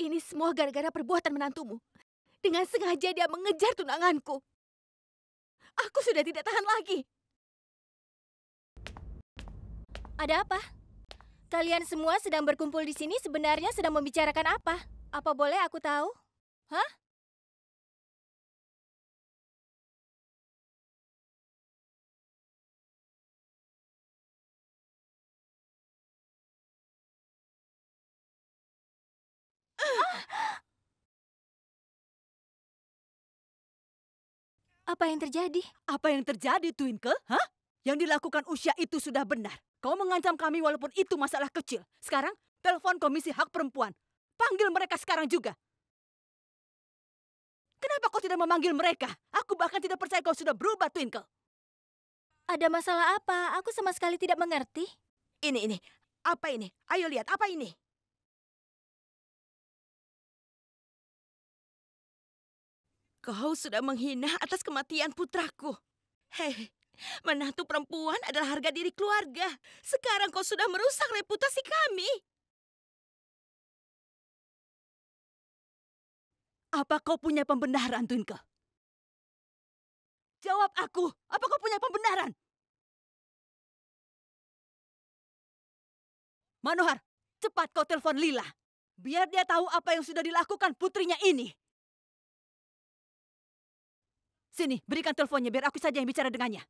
Ini semua gara-gara perbuatan menantumu. Dengan sengaja dia mengejar tunanganku. Aku sudah tidak tahan lagi. Ada apa? Kalian semua sedang berkumpul di sini sebenarnya sedang membicarakan apa? Apa boleh aku tahu? Hah? Apa yang terjadi? Apa yang terjadi, Twinkle? Hah? Yang dilakukan Usia itu sudah benar. Kau mengancam kami walaupun itu masalah kecil. Sekarang, telepon Komisi Hak Perempuan. Panggil mereka sekarang juga. Kenapa kau tidak memanggil mereka? Aku bahkan tidak percaya kau sudah berubah, Twinkle. Ada masalah apa? Aku sama sekali tidak mengerti. Ini, ini. Apa ini? Ayo lihat, apa ini? Kau sudah menghina atas kematian putraku. Hei, menantu perempuan adalah harga diri keluarga. Sekarang kau sudah merusak reputasi kami. Apa kau punya pembenaran, Tunka? Jawab aku, apa kau punya pembenaran? Manohar, cepat kau telepon Lila. Biar dia tahu apa yang sudah dilakukan putrinya ini. Sini, berikan teleponnya biar aku saja yang bicara dengannya.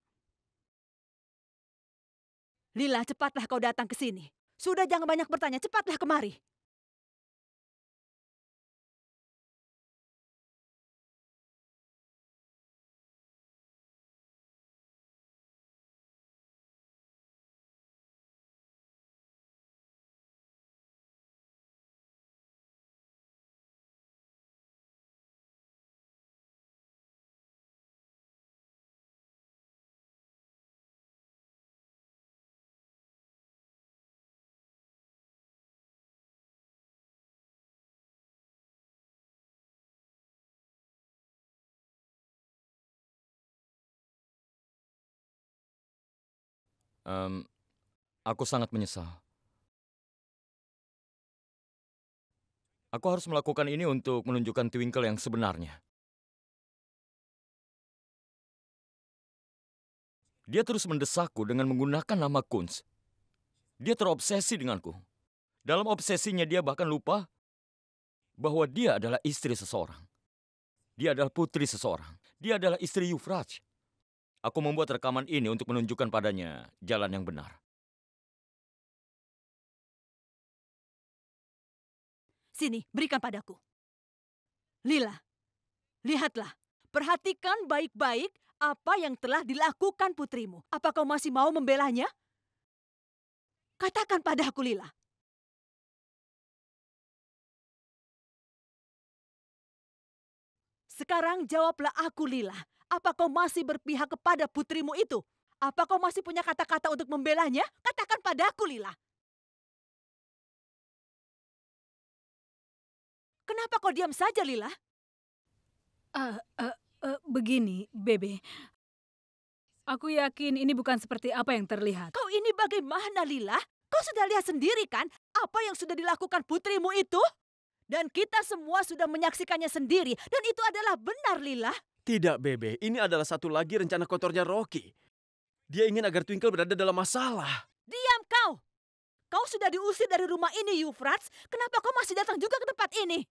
Lila, cepatlah kau datang ke sini. Sudah jangan banyak bertanya, cepatlah kemari. Um, aku sangat menyesal. Aku harus melakukan ini untuk menunjukkan Twinkle yang sebenarnya. Dia terus mendesakku dengan menggunakan nama Kunz. Dia terobsesi denganku. Dalam obsesinya dia bahkan lupa bahwa dia adalah istri seseorang. Dia adalah putri seseorang. Dia adalah istri Yufraj. Aku membuat rekaman ini untuk menunjukkan padanya jalan yang benar. Sini, berikan padaku. Lila, lihatlah. Perhatikan baik-baik apa yang telah dilakukan putrimu. Apa kau masih mau membelanya? Katakan padaku, Lila. Sekarang jawablah aku, Lila. Apa kau masih berpihak kepada putrimu itu? Apa kau masih punya kata-kata untuk membelanya? Katakan padaku, Lila. Kenapa kau diam saja, Lila? Uh, uh, uh, begini, Bebe. Aku yakin ini bukan seperti apa yang terlihat. Kau ini bagaimana, Lila? Kau sudah lihat sendiri kan apa yang sudah dilakukan putrimu itu? Dan kita semua sudah menyaksikannya sendiri. Dan itu adalah benar, Lila. Tidak, Bebe. Ini adalah satu lagi rencana kotornya Rocky. Dia ingin agar Twinkle berada dalam masalah. Diam kau! Kau sudah diusir dari rumah ini, Yufrats. Kenapa kau masih datang juga ke tempat ini?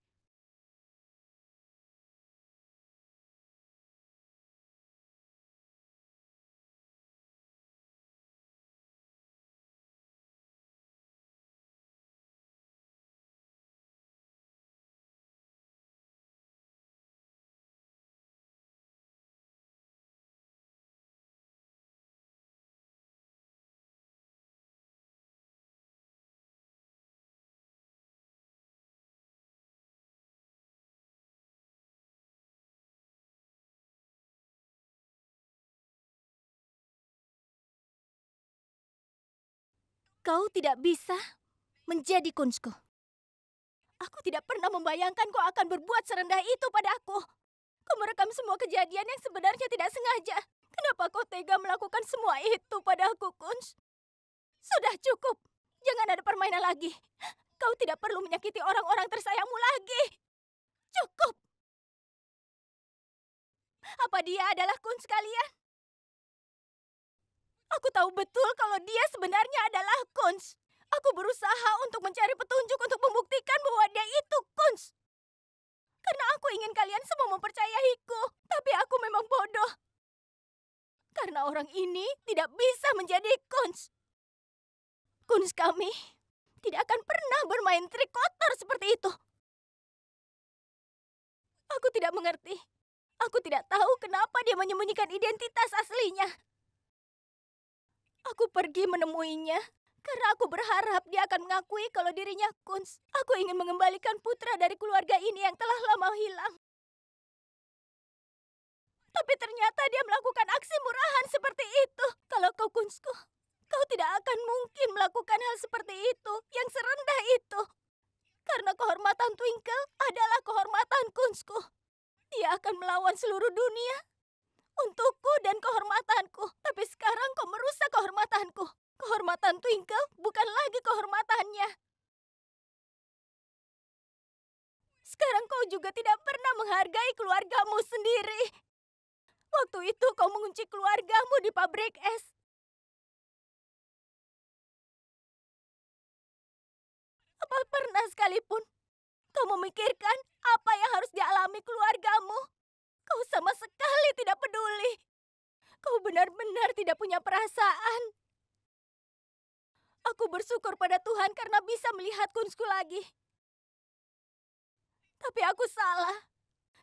Kau tidak bisa menjadi kunsku. Aku tidak pernah membayangkan kau akan berbuat serendah itu pada aku. Kau merekam semua kejadian yang sebenarnya tidak sengaja. Kenapa kau tega melakukan semua itu pada aku, Kunz? Sudah cukup. Jangan ada permainan lagi. Kau tidak perlu menyakiti orang-orang tersayangmu lagi. Cukup. Apa dia adalah Kunz kalian? Aku tahu betul kalau dia sebenarnya adalah Kunz. Aku berusaha untuk mencari petunjuk untuk membuktikan bahwa dia itu Kunz. Karena aku ingin kalian semua mempercayaiku, tapi aku memang bodoh. Karena orang ini tidak bisa menjadi Kunz. Kunz kami tidak akan pernah bermain trik kotor seperti itu. Aku tidak mengerti. Aku tidak tahu kenapa dia menyembunyikan identitas aslinya. Aku pergi menemuinya karena aku berharap dia akan mengakui kalau dirinya Kunz. Aku ingin mengembalikan putra dari keluarga ini yang telah lama hilang. Tapi ternyata dia melakukan aksi murahan seperti itu. Kalau kau Kunzku, kau tidak akan mungkin melakukan hal seperti itu, yang serendah itu. Karena kehormatan Twinkle adalah kehormatan Kunzku. Dia akan melawan seluruh dunia untukku dan kehormatanku. Tapi sekarang kau merusak kehormatanku. Kehormatan Twinkle bukan lagi kehormatannya. Sekarang kau juga tidak pernah menghargai keluargamu sendiri. Waktu itu kau mengunci keluargamu di pabrik es. Apa pernah sekalipun kau memikirkan apa yang harus dialami keluargamu? Kau sama sekali tidak peduli. Kau benar-benar tidak punya perasaan. Aku bersyukur pada Tuhan karena bisa melihat kunsku lagi. Tapi aku salah.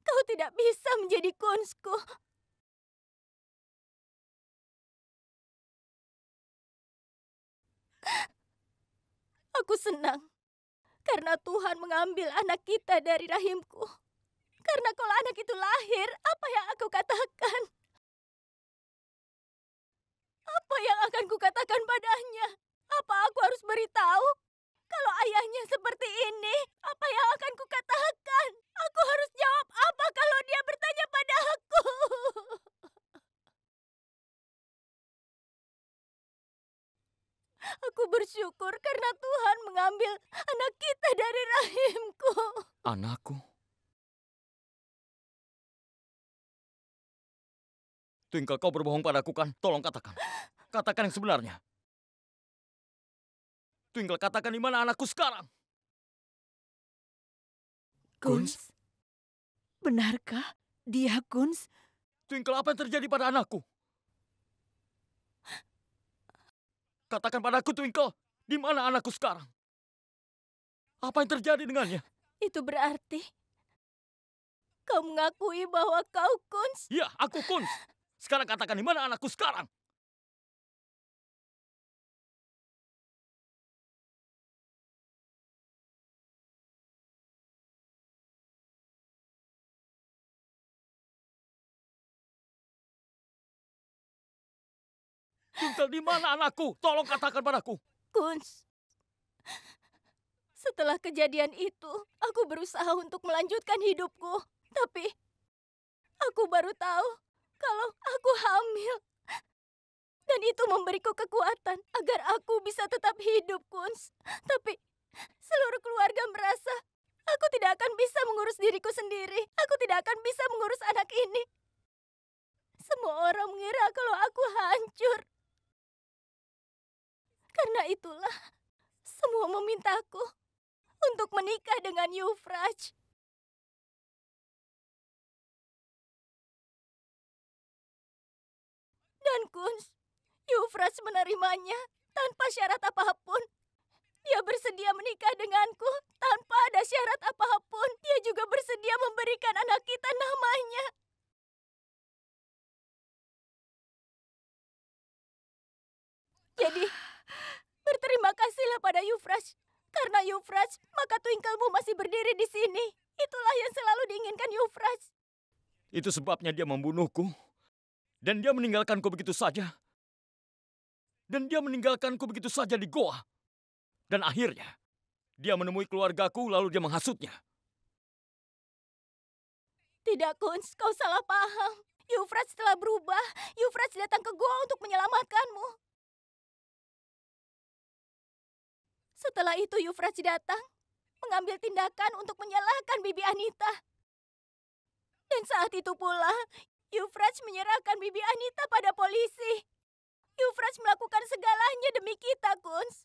Kau tidak bisa menjadi kunsku. Aku senang karena Tuhan mengambil anak kita dari rahimku. Karena kalau anak itu lahir, apa yang aku katakan? Apa yang akan kukatakan padanya? Apa aku harus beritahu? Kalau ayahnya seperti ini, apa yang akan kukatakan? Aku harus jawab apa kalau dia bertanya pada aku? Aku bersyukur karena Tuhan mengambil anak kita dari rahimku. Anakku? Tinggal kau berbohong padaku kan? Tolong katakan. Katakan yang sebenarnya. Tinggal katakan di mana anakku sekarang. Kunz, Benarkah dia Kunz? Tinggal apa yang terjadi pada anakku? Katakan padaku, Twinkle, di mana anakku sekarang? Apa yang terjadi dengannya? Itu berarti kau mengakui bahwa kau Kunz. Ya, aku Kunz. Sekarang katakan di mana anakku sekarang? Tunggal di mana anakku? Tolong katakan padaku. Kunz, setelah kejadian itu, aku berusaha untuk melanjutkan hidupku. Tapi, aku baru tahu kalau aku hamil. Dan itu memberiku kekuatan agar aku bisa tetap hidup, Kuns. Tapi seluruh keluarga merasa aku tidak akan bisa mengurus diriku sendiri. Aku tidak akan bisa mengurus anak ini. Semua orang mengira kalau aku hancur. Karena itulah, semua memintaku untuk menikah dengan Yufraj. Tuan Kunz, Yufras menerimanya tanpa syarat apapun. Dia bersedia menikah denganku tanpa ada syarat apapun. Dia juga bersedia memberikan anak kita namanya. Jadi, berterima kasihlah pada Yufras. Karena Yufras, maka Twinklemu masih berdiri di sini. Itulah yang selalu diinginkan Yufras. Itu sebabnya dia membunuhku. Dan dia meninggalkanku begitu saja. Dan dia meninggalkanku begitu saja di goa. Dan akhirnya, dia menemui keluargaku lalu dia menghasutnya. Tidak, Kunz. Kau salah paham. Yufra telah berubah. Yufrats datang ke goa untuk menyelamatkanmu. Setelah itu Yufrats datang, mengambil tindakan untuk menyalahkan Bibi Anita. Dan saat itu pula, Yufraj menyerahkan Bibi Anita pada polisi. Yufraj melakukan segalanya demi kita, Kunz.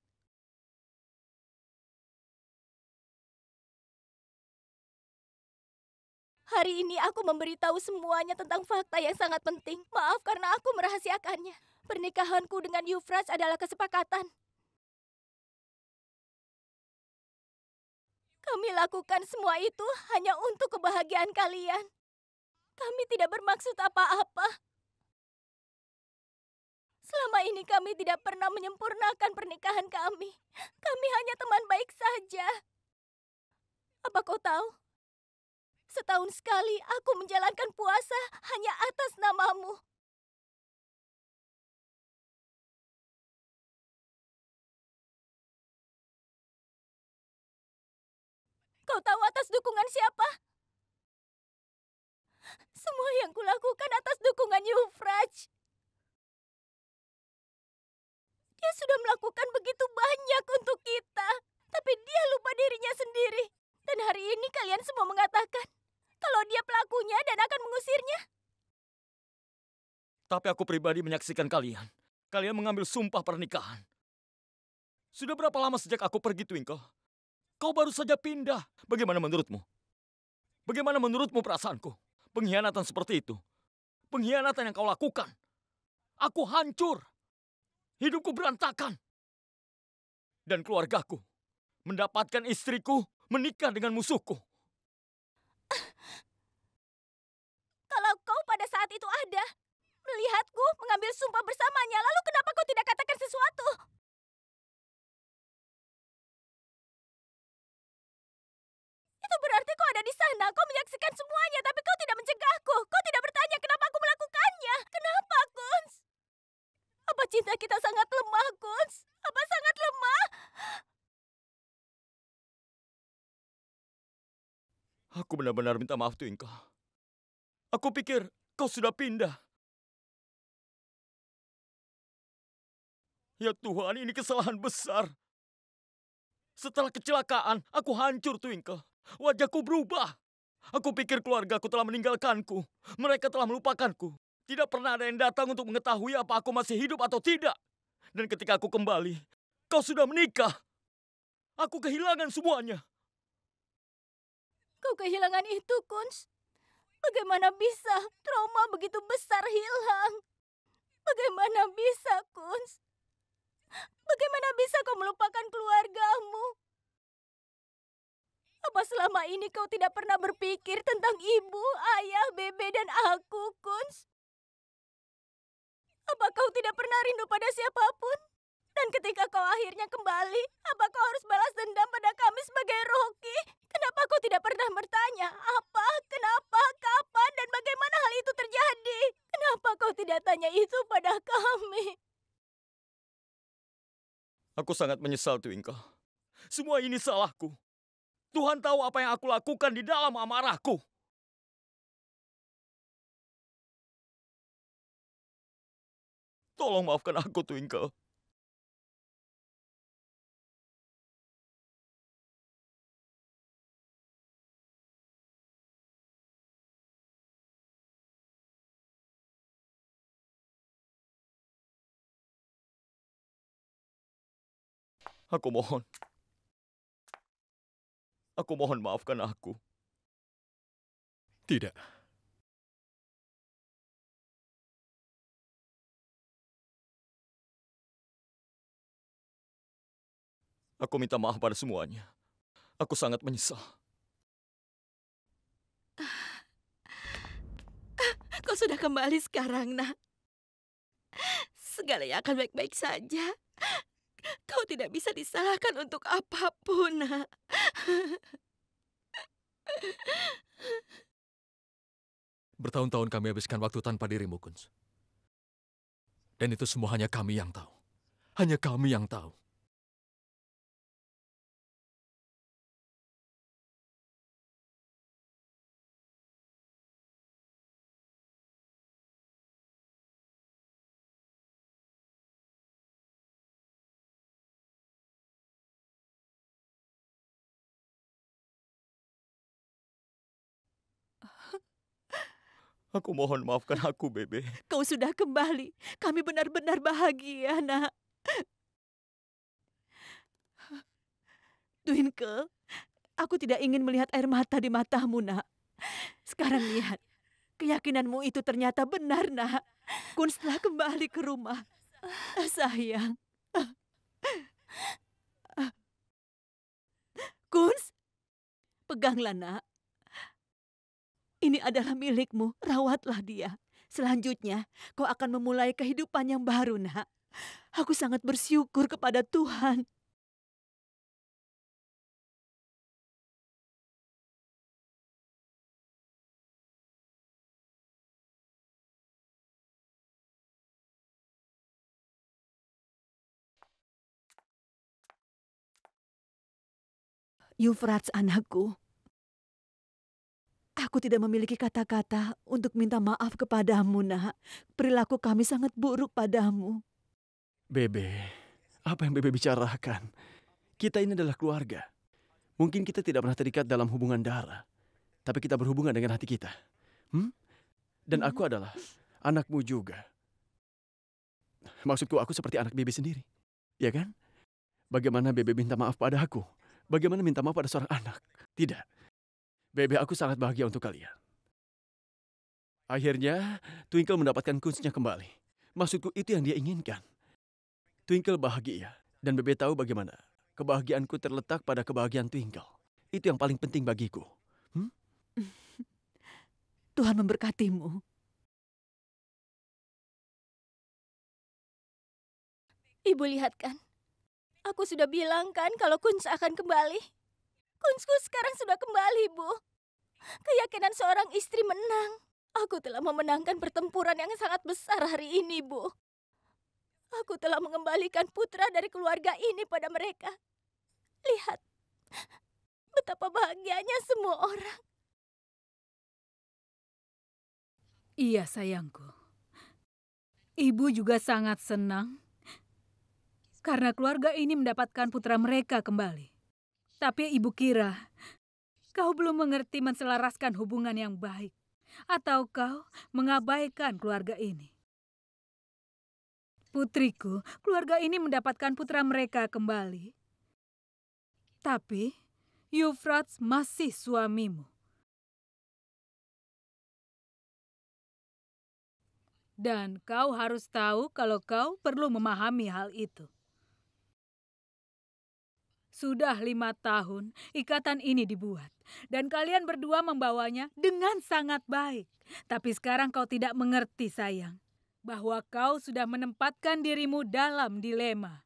Hari ini aku memberitahu semuanya tentang fakta yang sangat penting. Maaf karena aku merahasiakannya. Pernikahanku dengan Yufraj adalah kesepakatan. Kami lakukan semua itu hanya untuk kebahagiaan kalian. Kami tidak bermaksud apa-apa. Selama ini kami tidak pernah menyempurnakan pernikahan kami. Kami hanya teman baik saja. Apa kau tahu? Setahun sekali aku menjalankan puasa hanya atas namamu. Kau tahu atas dukungan siapa? Semua yang kulakukan atas dukungan Yufraj. Dia sudah melakukan begitu banyak untuk kita, tapi dia lupa dirinya sendiri. Dan hari ini kalian semua mengatakan kalau dia pelakunya dan akan mengusirnya. Tapi aku pribadi menyaksikan kalian. Kalian mengambil sumpah pernikahan. Sudah berapa lama sejak aku pergi, Twinkle? Kau baru saja pindah. Bagaimana menurutmu? Bagaimana menurutmu perasaanku? Pengkhianatan seperti itu. Pengkhianatan yang kau lakukan. Aku hancur. Hidupku berantakan. Dan keluargaku mendapatkan istriku menikah dengan musuhku. Kalau kau pada saat itu ada, melihatku mengambil sumpah bersamanya, lalu kenapa kau tidak katakan sesuatu? Itu berarti kau ada di sana, kau menyaksikan semuanya, tapi kau tidak mencegahku. Kau tidak bertanya kenapa aku melakukannya. Kenapa, Kunz? Apa cinta kita sangat lemah, Kunz? Apa sangat lemah? Aku benar-benar minta maaf, Twinka. Aku pikir kau sudah pindah. Ya Tuhan, ini kesalahan besar. Setelah kecelakaan, aku hancur, Twinkle. Wajahku berubah. Aku pikir keluargaku telah meninggalkanku. Mereka telah melupakanku. Tidak pernah ada yang datang untuk mengetahui apa aku masih hidup atau tidak. Dan ketika aku kembali, kau sudah menikah. Aku kehilangan semuanya. Kau kehilangan itu, Kunz. Bagaimana bisa trauma begitu besar hilang? Bagaimana bisa, Kunz? Bagaimana bisa kau melupakan keluargamu? Apa selama ini kau tidak pernah berpikir tentang ibu, ayah, bebe, dan aku, Kunz? Apa kau tidak pernah rindu pada siapapun? Dan ketika kau akhirnya kembali, apa kau harus balas dendam pada kami sebagai Rocky? Kenapa kau tidak pernah bertanya apa, kenapa, kapan, dan bagaimana hal itu terjadi? Kenapa kau tidak tanya itu pada kami? Aku sangat menyesal, Twinkle. Semua ini salahku. Tuhan tahu apa yang aku lakukan di dalam amarahku. Tolong maafkan aku, Twinkle. Aku mohon, Aku mohon maafkan aku. Tidak. Aku minta maaf pada semuanya. Aku sangat menyesal. Kau sudah kembali sekarang, nak. Segala yang akan baik-baik saja. Kau tidak bisa disalahkan untuk apapun, nak. Bertahun-tahun kami habiskan waktu tanpa dirimu, Kunz. Dan itu semua hanya kami yang tahu. Hanya kami yang tahu. Aku mohon maafkan aku, Bebe. Kau sudah kembali. Kami benar-benar bahagia, nak. Twinkle, aku tidak ingin melihat air mata di matamu, nak. Sekarang lihat. Keyakinanmu itu ternyata benar, nak. Kun setelah kembali ke rumah. Sayang. Kunz, peganglah nak. Ini adalah milikmu, rawatlah dia. Selanjutnya, kau akan memulai kehidupan yang baru, nak. Aku sangat bersyukur kepada Tuhan. Yufrats anakku, Aku tidak memiliki kata-kata untuk minta maaf kepadamu, nak. Perilaku kami sangat buruk padamu. Bebe, apa yang Bebe bicarakan? Kita ini adalah keluarga. Mungkin kita tidak pernah terikat dalam hubungan darah. Tapi kita berhubungan dengan hati kita. Hmm? Dan hmm. aku adalah anakmu juga. Maksudku aku seperti anak Bebe sendiri. Ya kan? Bagaimana Bebe minta maaf pada aku? Bagaimana minta maaf pada seorang anak? Tidak. Bebe, aku sangat bahagia untuk kalian. Akhirnya, Twinkle mendapatkan kuncinya kembali. Maksudku itu yang dia inginkan. Twinkle bahagia, dan Bebe tahu bagaimana. Kebahagiaanku terletak pada kebahagiaan Twinkle. Itu yang paling penting bagiku. Hmm? Tuhan memberkatimu. Ibu lihat kan, aku sudah bilang kan kalau Kunz akan kembali. Kunsku sekarang sudah kembali, Bu. Keyakinan seorang istri menang. Aku telah memenangkan pertempuran yang sangat besar hari ini, Bu. Aku telah mengembalikan putra dari keluarga ini pada mereka. Lihat, betapa bahagianya semua orang. Iya, sayangku. Ibu juga sangat senang karena keluarga ini mendapatkan putra mereka kembali. Tapi ibu kira, kau belum mengerti menselaraskan hubungan yang baik. Atau kau mengabaikan keluarga ini. Putriku, keluarga ini mendapatkan putra mereka kembali. Tapi, Yufrats masih suamimu. Dan kau harus tahu kalau kau perlu memahami hal itu. Sudah lima tahun ikatan ini dibuat, dan kalian berdua membawanya dengan sangat baik. Tapi sekarang kau tidak mengerti, sayang, bahwa kau sudah menempatkan dirimu dalam dilema.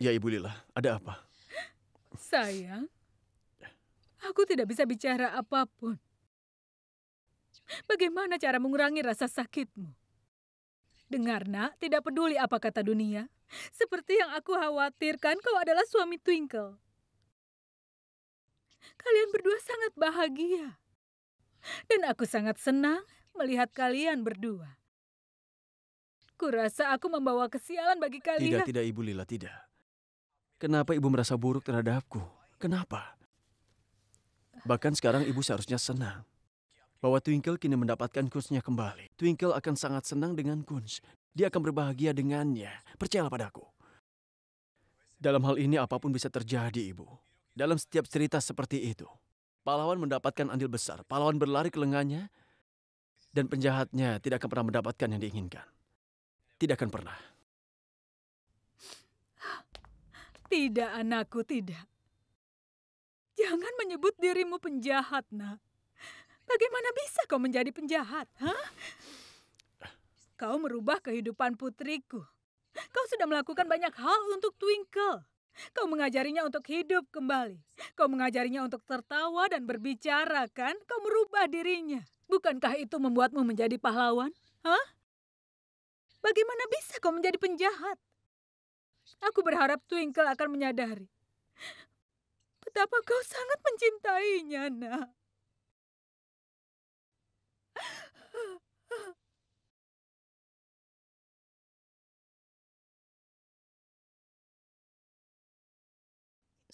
Ya, Ibu Lila, ada apa? Sayang, aku tidak bisa bicara apapun. Bagaimana cara mengurangi rasa sakitmu? Dengar, nak, tidak peduli apa kata dunia. Seperti yang aku khawatirkan, kau adalah suami Twinkle. Kalian berdua sangat bahagia. Dan aku sangat senang melihat kalian berdua. Kurasa aku membawa kesialan bagi kalian. Tidak, tidak, Ibu Lila, tidak. Kenapa ibu merasa buruk terhadapku? Kenapa? Bahkan sekarang ibu seharusnya senang bahwa Twinkle kini mendapatkan kunsnya kembali. Twinkle akan sangat senang dengan kuns. Dia akan berbahagia dengannya. Percayalah padaku. Dalam hal ini apapun bisa terjadi, Ibu. Dalam setiap cerita seperti itu, pahlawan mendapatkan andil besar. Pahlawan berlari ke lengannya dan penjahatnya tidak akan pernah mendapatkan yang diinginkan. Tidak akan pernah. Tidak, anakku, tidak. Jangan menyebut dirimu penjahat, nak. Bagaimana bisa kau menjadi penjahat, ha? Kau merubah kehidupan putriku. Kau sudah melakukan banyak hal untuk Twinkle. Kau mengajarinya untuk hidup kembali. Kau mengajarinya untuk tertawa dan berbicara, kan? Kau merubah dirinya. Bukankah itu membuatmu menjadi pahlawan? Hah? Bagaimana bisa kau menjadi penjahat? Aku berharap Twinkle akan menyadari betapa kau sangat mencintainya, nak.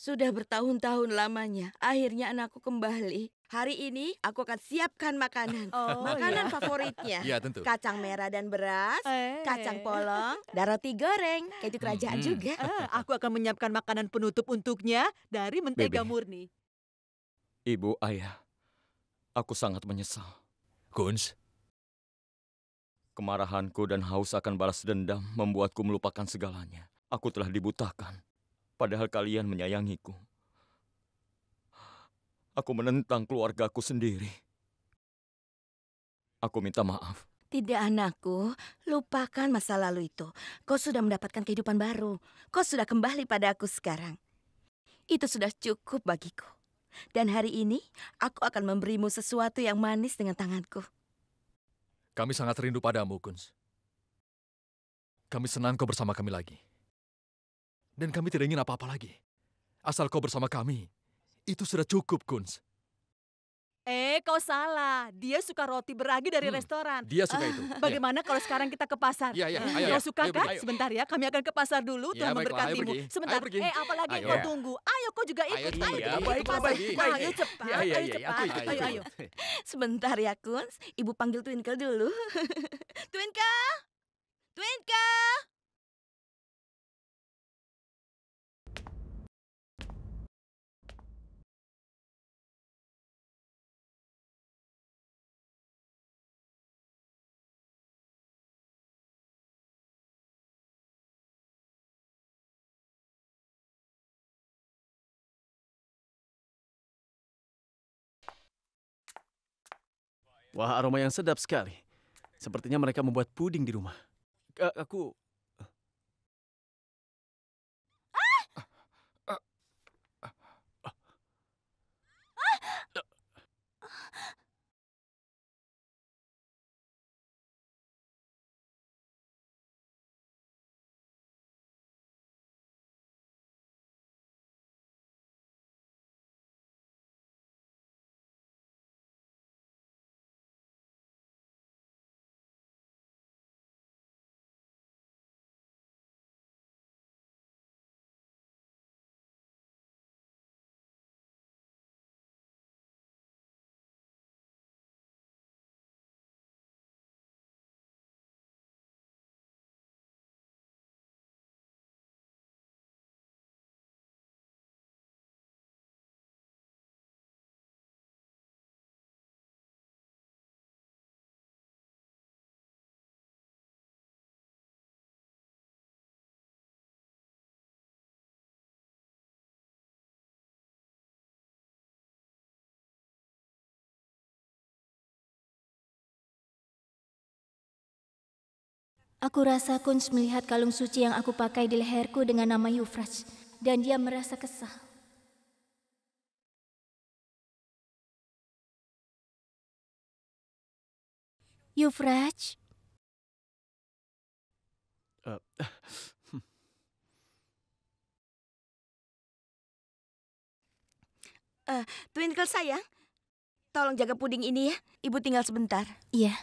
Sudah bertahun-tahun lamanya, akhirnya anakku kembali. Hari ini aku akan siapkan makanan. Oh, makanan iya. favoritnya. Iya, tentu. Kacang merah dan beras, eh. kacang polong, dan roti goreng. Keju kerajaan hmm. juga. Uh, aku akan menyiapkan makanan penutup untuknya dari mentega Bebe. murni. Ibu, ayah, aku sangat menyesal. Kunz, kemarahanku dan haus akan balas dendam membuatku melupakan segalanya. Aku telah dibutakan padahal kalian menyayangiku. Aku menentang keluargaku sendiri. Aku minta maaf. Tidak anakku, lupakan masa lalu itu. Kau sudah mendapatkan kehidupan baru. Kau sudah kembali pada aku sekarang. Itu sudah cukup bagiku. Dan hari ini aku akan memberimu sesuatu yang manis dengan tanganku. Kami sangat rindu padamu, Kunz. Kami senang kau bersama kami lagi. Dan kami tidak ingin apa-apa lagi. Asal kau bersama kami, itu sudah cukup, Kunz. Eh, kau salah. Dia suka roti beragi dari hmm, restoran. Dia suka ah, itu. Ya. Bagaimana yeah. kalau sekarang kita ke pasar? Iya, iya. Yeah. kau suka ayo, kan? Ayo. Sebentar ya, kami akan ke pasar dulu. Yeah, Tuhan memberkatimu. Sebentar. Ayo, eh, apalagi ayo. kau tunggu. Ayo, kau juga ikut. Ayo, ayo, ayo baik, ke pasar. Baik, baik. Ayo cepat, ya, ya, ayo ya, ya. cepat. Ayo, ayo, ayo. Sebentar ya, Kunz. Ibu panggil Twinkle dulu. Twinkle! Twinkle! Wah, aroma yang sedap sekali. Sepertinya mereka membuat puding di rumah. K aku Aku rasa Kunz melihat kalung suci yang aku pakai di leherku dengan nama Yufraj, dan dia merasa kesal. Yufraj? Uh, eh, eh, Twinkle sayang, tolong jaga puding ini ya. Ibu tinggal sebentar. Iya. Yeah.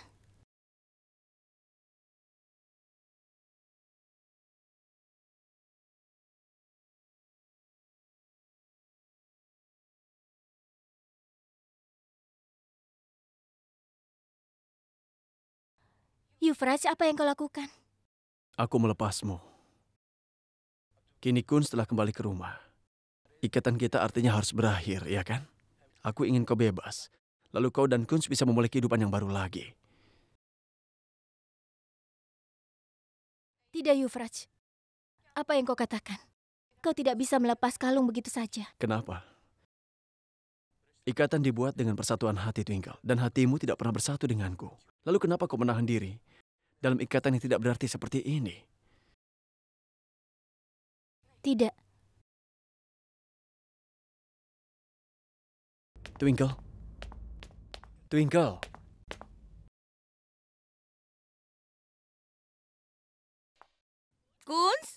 Yufraj, apa yang kau lakukan? Aku melepasmu. Kini Kun setelah kembali ke rumah. Ikatan kita artinya harus berakhir, ya kan? Aku ingin kau bebas. Lalu kau dan Kun bisa memulai kehidupan yang baru lagi. Tidak, Yufraj. Apa yang kau katakan? Kau tidak bisa melepas kalung begitu saja. Kenapa? Ikatan dibuat dengan persatuan hati, Twinkle. Dan hatimu tidak pernah bersatu denganku. Lalu kenapa kau menahan diri? dalam ikatan yang tidak berarti seperti ini. Tidak. Twinkle. Twinkle. Kunz?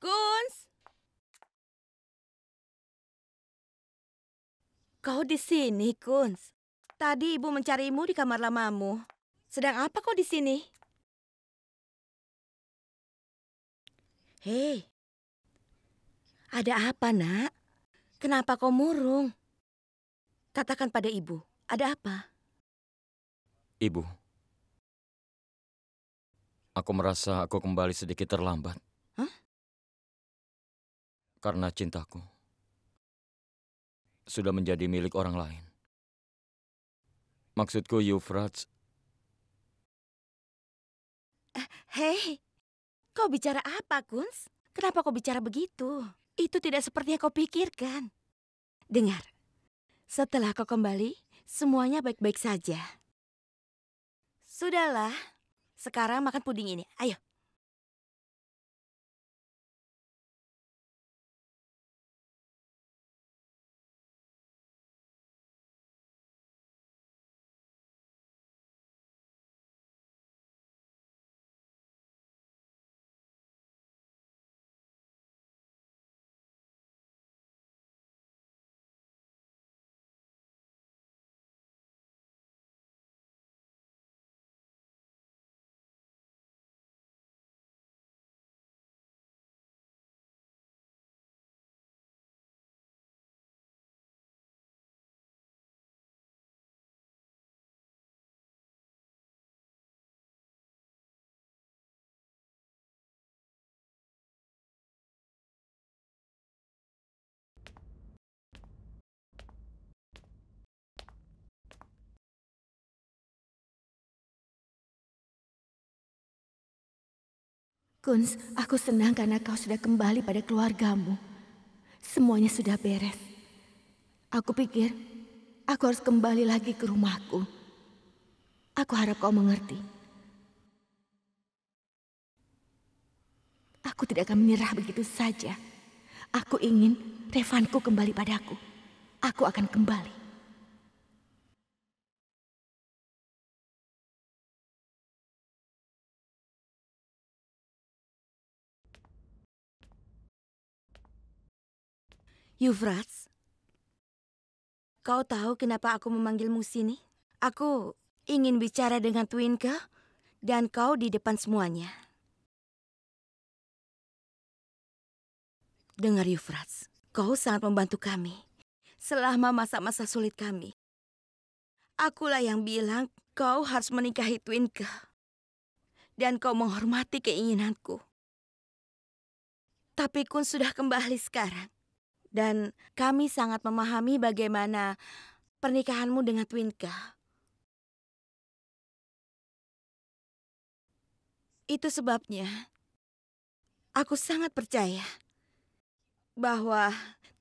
Kunz? Kau di sini, Kunz. Tadi ibu mencarimu di kamar lamamu. Sedang apa kau di sini? Hei, ada apa nak? Kenapa kau murung? Katakan pada ibu, ada apa? Ibu, aku merasa aku kembali sedikit terlambat. Hah? Karena cintaku sudah menjadi milik orang lain. Maksudku Yufrats. Hei, kau bicara apa, Kunz? Kenapa kau bicara begitu? Itu tidak seperti yang kau pikirkan. Dengar, setelah kau kembali, semuanya baik-baik saja. Sudahlah, sekarang makan puding ini. Ayo, Kunz, aku senang karena kau sudah kembali pada keluargamu. Semuanya sudah beres. Aku pikir aku harus kembali lagi ke rumahku. Aku harap kau mengerti. Aku tidak akan menyerah begitu saja. Aku ingin Revanku kembali padaku. Aku akan kembali. Yuvraz? kau tahu kenapa aku memanggilmu sini? Aku ingin bicara dengan Twinka dan kau di depan semuanya. Dengar Yuvraz, kau sangat membantu kami selama masa-masa sulit kami. Akulah yang bilang kau harus menikahi Twinka. Dan kau menghormati keinginanku. Tapi Kun sudah kembali sekarang. Dan kami sangat memahami bagaimana pernikahanmu dengan Twinka. Itu sebabnya aku sangat percaya bahwa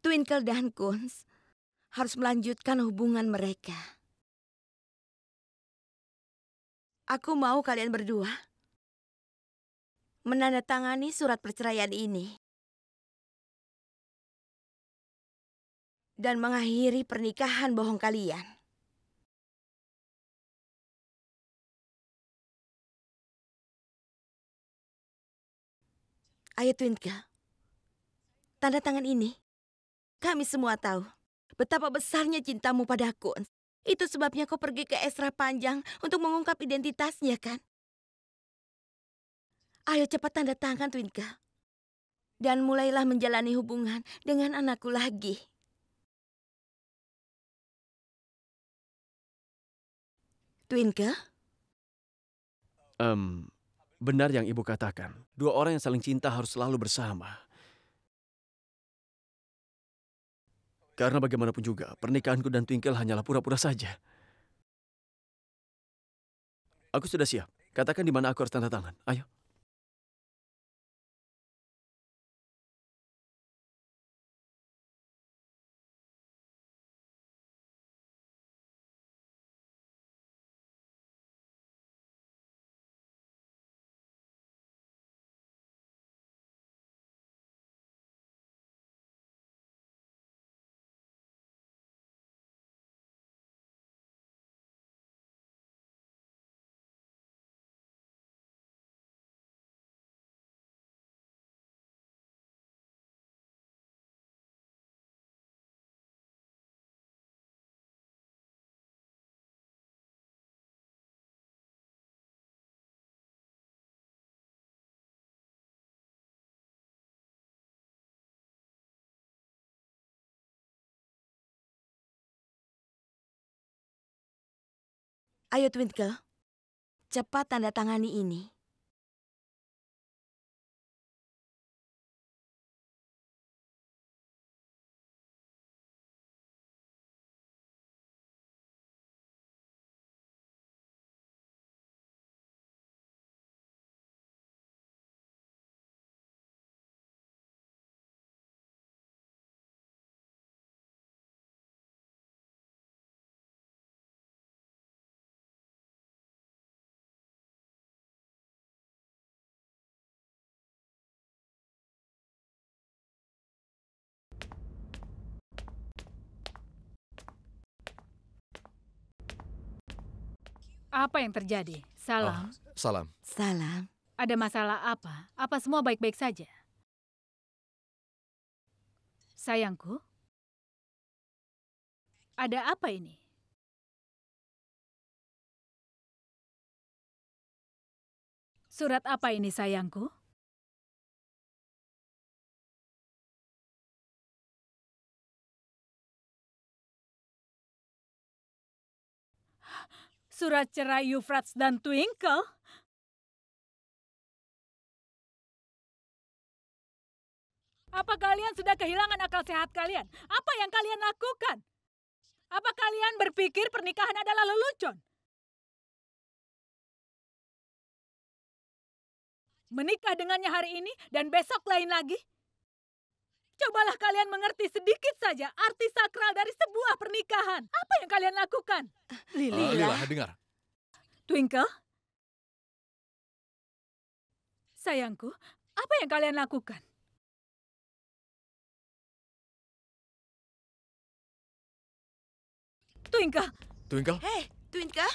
Twinkle dan Kunz harus melanjutkan hubungan mereka. Aku mau kalian berdua menandatangani surat perceraian ini. dan mengakhiri pernikahan bohong kalian. Ayo Twinka, tanda tangan ini. Kami semua tahu betapa besarnya cintamu padaku. Itu sebabnya kau pergi ke Esra Panjang untuk mengungkap identitasnya, kan? Ayo cepat tanda tangan, Twinka. Dan mulailah menjalani hubungan dengan anakku lagi. Twinke? Um, benar yang ibu katakan. Dua orang yang saling cinta harus selalu bersama. Karena bagaimanapun juga, pernikahanku dan Twinkle hanyalah pura-pura saja. Aku sudah siap. Katakan di mana aku harus tanda tangan. Ayo. Ayo Twinkle, cepat tanda tangani ini. Apa yang terjadi? Salam. Oh, salam. Salam. Ada masalah apa? Apa semua baik-baik saja? Sayangku, ada apa ini? Surat apa ini, sayangku? surat cerai Yufrats dan Twinkle? Apa kalian sudah kehilangan akal sehat kalian? Apa yang kalian lakukan? Apa kalian berpikir pernikahan adalah lelucon? Menikah dengannya hari ini dan besok lain lagi? Cobalah kalian mengerti sedikit saja arti sakral dari sebuah pernikahan. Apa yang kalian lakukan? Lila. Uh, Lila, dengar. Twinkle. Sayangku, apa yang kalian lakukan? Twinkle. Twinkle? Hei, Twinkle.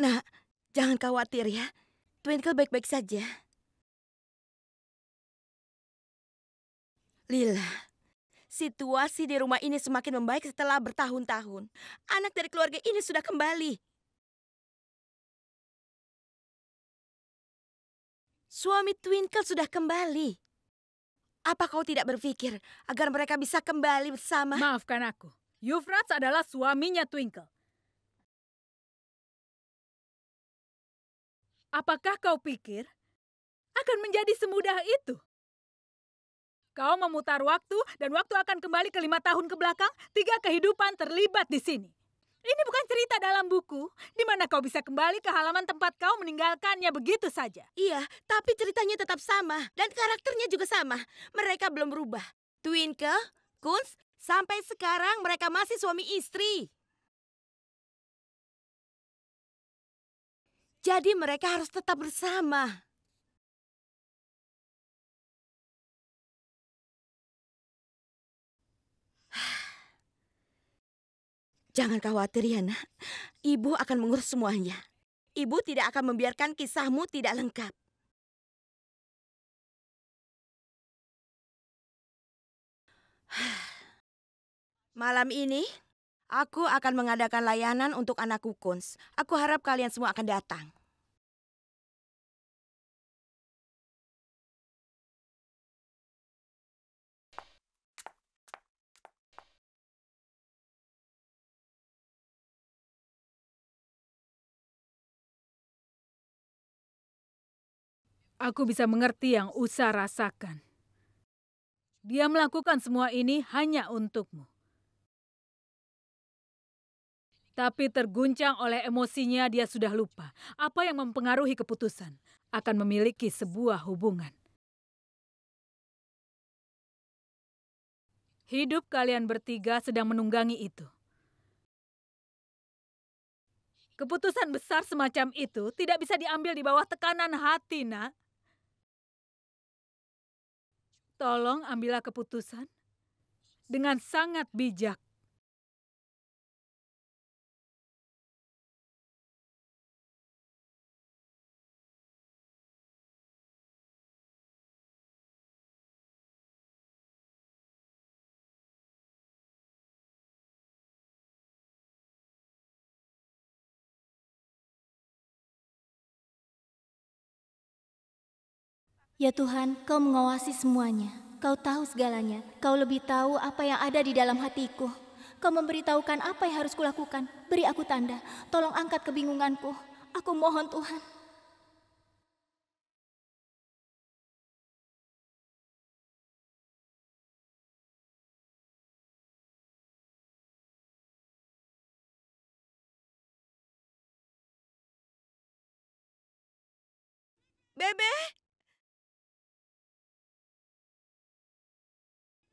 Nah, jangan khawatir ya. Twinkle baik-baik saja. Lila, situasi di rumah ini semakin membaik setelah bertahun-tahun. Anak dari keluarga ini sudah kembali. Suami Twinkle sudah kembali. Apa kau tidak berpikir agar mereka bisa kembali bersama? Maafkan aku. Yufrats adalah suaminya Twinkle. Apakah kau pikir akan menjadi semudah itu? Kau memutar waktu dan waktu akan kembali ke lima tahun ke belakang, tiga kehidupan terlibat di sini. Ini bukan cerita dalam buku, di mana kau bisa kembali ke halaman tempat kau meninggalkannya begitu saja. Iya, tapi ceritanya tetap sama dan karakternya juga sama. Mereka belum berubah. Twinkle, Kunz, sampai sekarang mereka masih suami istri. Jadi mereka harus tetap bersama. Jangan khawatir ya nak. Ibu akan mengurus semuanya. Ibu tidak akan membiarkan kisahmu tidak lengkap. Malam ini Aku akan mengadakan layanan untuk anakku Kunz. Aku harap kalian semua akan datang. Aku bisa mengerti yang Usa rasakan. Dia melakukan semua ini hanya untukmu. Tapi terguncang oleh emosinya dia sudah lupa apa yang mempengaruhi keputusan akan memiliki sebuah hubungan. Hidup kalian bertiga sedang menunggangi itu. Keputusan besar semacam itu tidak bisa diambil di bawah tekanan hati, nak. Tolong ambillah keputusan dengan sangat bijak. Ya Tuhan, Kau mengawasi semuanya. Kau tahu segalanya. Kau lebih tahu apa yang ada di dalam hatiku. Kau memberitahukan apa yang harus kulakukan. Beri aku tanda. Tolong angkat kebingunganku. Aku mohon Tuhan. Bebe,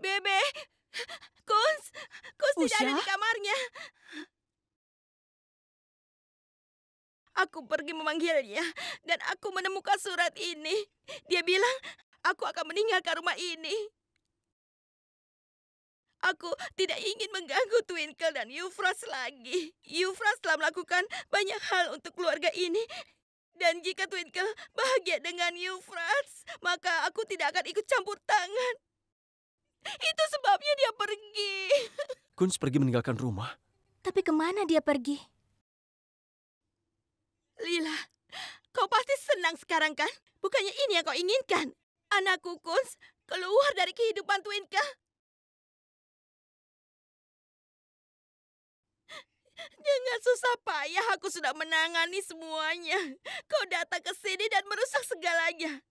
Bebe. Kus, Kus tidak ada di kamarnya. Aku pergi memanggilnya dan aku menemukan surat ini. Dia bilang aku akan meninggalkan rumah ini. Aku tidak ingin mengganggu Twinkle dan Yufras lagi. Yufras telah melakukan banyak hal untuk keluarga ini. Dan jika Twinkle bahagia dengan Yufras, maka aku tidak akan ikut campur tangan. Itu sebabnya dia pergi. Kunz pergi meninggalkan rumah. Tapi kemana dia pergi? Lila, kau pasti senang sekarang kan? Bukannya ini yang kau inginkan. Anakku Kunz keluar dari kehidupan Twinka. Jangan susah payah aku sudah menangani semuanya. Kau datang ke sini dan merusak segalanya.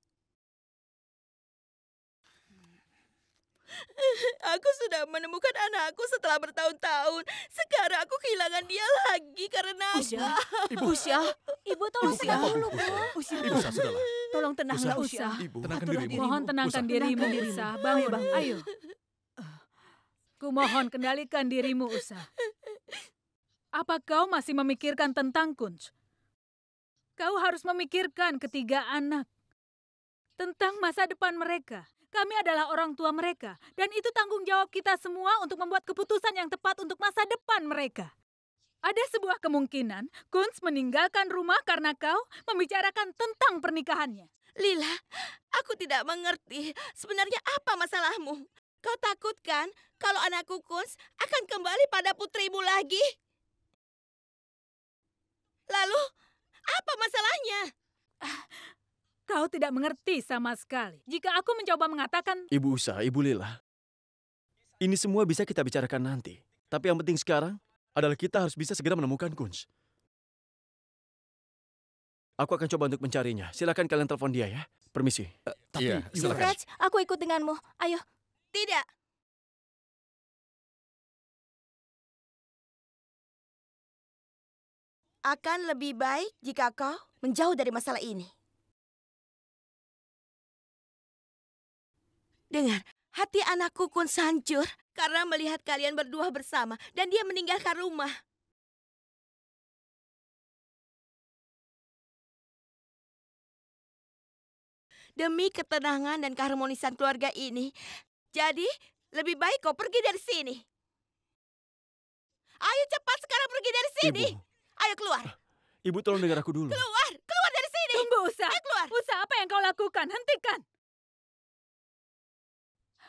Aku sudah menemukan anakku setelah bertahun-tahun. Sekarang aku kehilangan dia lagi karena... Usia, Ibu. Usia. Ibu tolong Usia. tenang dulu, Bu. Usia. Ibu, Usia. sudahlah. Tolong tenanglah, Usia. Ibu, tenangkan dirimu. Mohon tenangkan dirimu, Usya. Usia. Bang. Ayo. Kumohon kendalikan dirimu, Usia. Apa kau masih memikirkan tentang Kunch? Kau harus memikirkan ketiga anak. Tentang masa depan mereka. Kami adalah orang tua mereka, dan itu tanggung jawab kita semua untuk membuat keputusan yang tepat untuk masa depan mereka. Ada sebuah kemungkinan Kunz meninggalkan rumah karena kau membicarakan tentang pernikahannya. Lila, aku tidak mengerti sebenarnya apa masalahmu. Kau takut kan kalau anakku Kunz akan kembali pada putrimu lagi? Lalu, apa masalahnya? Ah, Kau tidak mengerti sama sekali. Jika aku mencoba mengatakan... Ibu Usa, Ibu Lila. Ini semua bisa kita bicarakan nanti. Tapi yang penting sekarang adalah kita harus bisa segera menemukan Kunz. Aku akan coba untuk mencarinya. Silakan kalian telepon dia ya. Permisi. Uh, tapi, yeah, silakan. Fred, aku ikut denganmu. Ayo. Tidak. Akan lebih baik jika kau menjauh dari masalah ini. Dengar, hati anakku kun hancur karena melihat kalian berdua bersama dan dia meninggalkan rumah. Demi ketenangan dan keharmonisan keluarga ini, jadi lebih baik kau pergi dari sini. Ayo cepat sekarang pergi dari sini. Ibu. Ayo keluar. Ah, ibu tolong dengar aku dulu. Keluar, keluar dari sini. Tunggu, Usa. Ayo keluar. Usa, apa yang kau lakukan? Hentikan.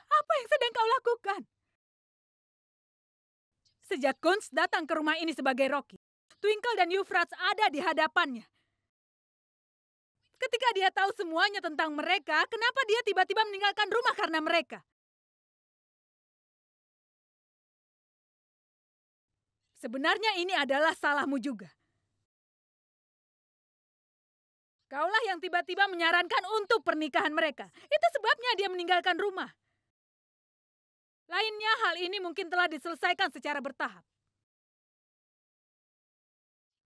Apa yang sedang kau lakukan? Sejak Kunz datang ke rumah ini sebagai Rocky, Twinkle dan Yufrats ada di hadapannya. Ketika dia tahu semuanya tentang mereka, kenapa dia tiba-tiba meninggalkan rumah karena mereka? Sebenarnya ini adalah salahmu juga. Kaulah yang tiba-tiba menyarankan untuk pernikahan mereka. Itu sebabnya dia meninggalkan rumah. Lainnya hal ini mungkin telah diselesaikan secara bertahap.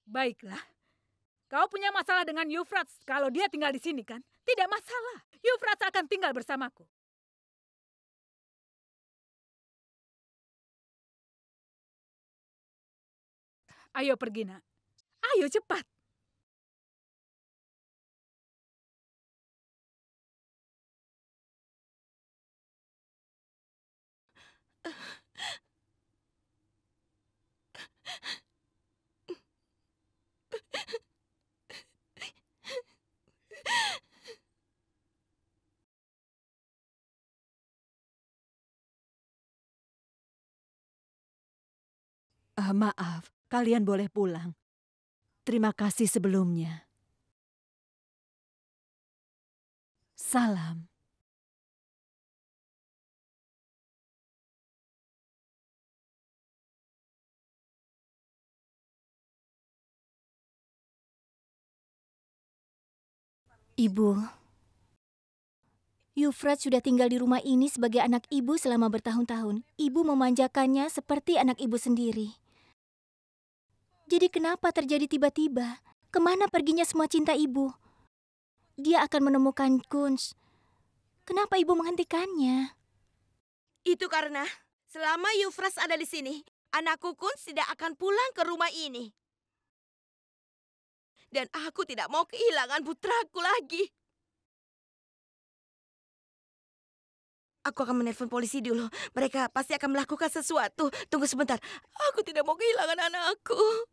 Baiklah. Kau punya masalah dengan Yufrats kalau dia tinggal di sini kan? Tidak masalah. Yufrats akan tinggal bersamaku. Ayo pergi nak. Ayo cepat. maaf, kalian boleh pulang. Terima kasih sebelumnya. Salam. Ibu, Yufrat sudah tinggal di rumah ini sebagai anak ibu selama bertahun-tahun. Ibu memanjakannya seperti anak ibu sendiri. Jadi kenapa terjadi tiba-tiba? Kemana perginya semua cinta ibu? Dia akan menemukan Kunz. Kenapa ibu menghentikannya? Itu karena selama Yufras ada di sini, anakku Kunz tidak akan pulang ke rumah ini. Dan aku tidak mau kehilangan putraku lagi. Aku akan menelpon polisi dulu. Mereka pasti akan melakukan sesuatu. Tunggu sebentar. Aku tidak mau kehilangan anakku.